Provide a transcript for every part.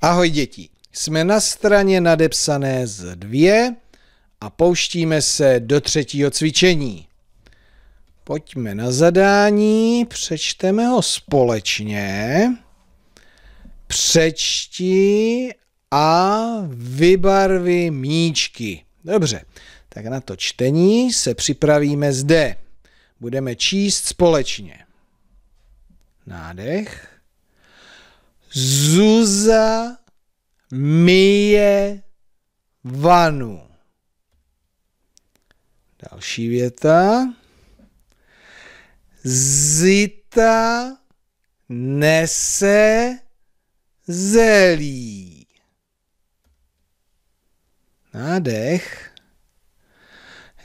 Ahoj děti, jsme na straně nadepsané z dvě a pouštíme se do třetího cvičení. Pojďme na zadání, přečteme ho společně. Přečti a vybarvi míčky. Dobře, tak na to čtení se připravíme zde. Budeme číst společně. Nádech. Zuza myje vanu. Další věta. Zita nese zelí. Nádech.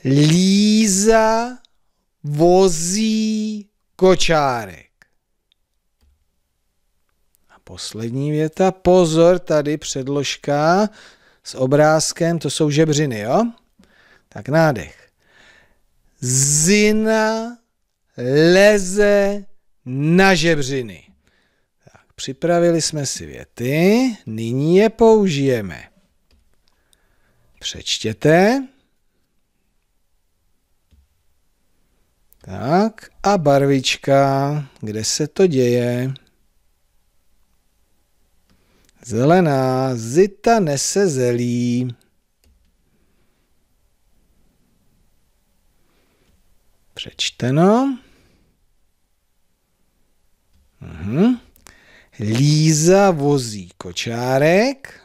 Líza vozí kočárek poslední věta. Pozor, tady předložka s obrázkem, to jsou žebřiny, jo? Tak nádech. Zina leze na žebřiny. Tak, připravili jsme si věty, nyní je použijeme. Přečtěte. Tak a barvička, kde se to děje? Zelená, zita nese zelí. Přečteno. Mhm. Líza vozí kočárek.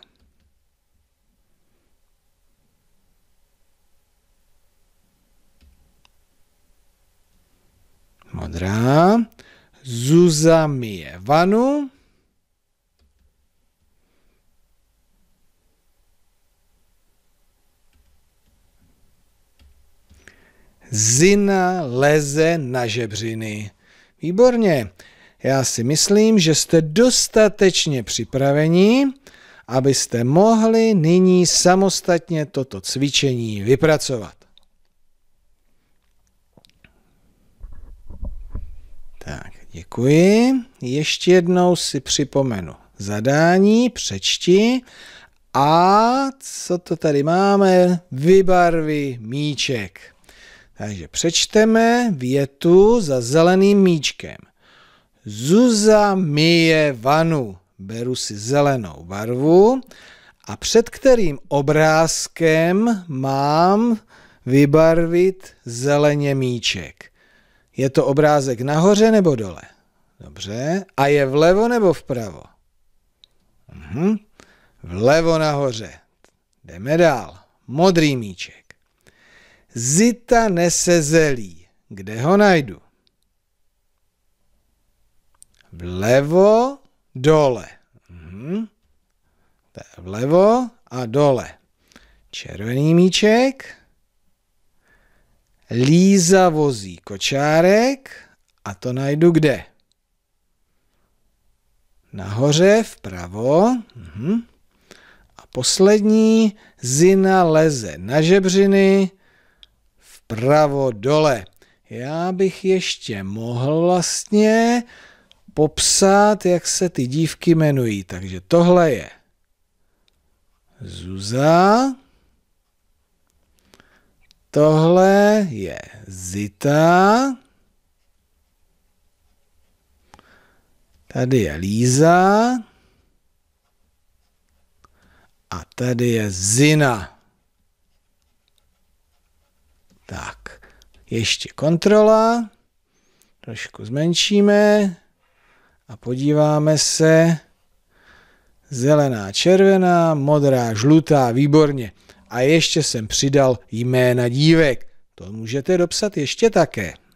Modrá. Zuza mije vanu. Zina leze na žebřiny. Výborně. Já si myslím, že jste dostatečně připraveni, abyste mohli nyní samostatně toto cvičení vypracovat. Tak, děkuji. Ještě jednou si připomenu zadání, přečti. A co to tady máme? Vybarvi míček. Takže přečteme větu za zeleným míčkem. Zuza myje vanu. Beru si zelenou barvu. A před kterým obrázkem mám vybarvit zeleně míček? Je to obrázek nahoře nebo dole? Dobře. A je vlevo nebo vpravo? Mhm. Vlevo nahoře. Jdeme dál. Modrý míček. Zita nese zelí. Kde ho najdu? Vlevo, dole. Mhm. To je vlevo a dole. Červený míček. Líza vozí kočárek a to najdu kde? Nahoře, vpravo. Mhm. A poslední, Zina leze na žebřiny vpravo dole. Já bych ještě mohl vlastně popsat, jak se ty dívky jmenují. Takže tohle je Zuza, tohle je Zita, tady je Líza a tady je Zina. Tak, ještě kontrola. Trošku zmenšíme a podíváme se. Zelená, červená, modrá, žlutá, výborně. A ještě jsem přidal jména dívek. To můžete dopsat ještě také.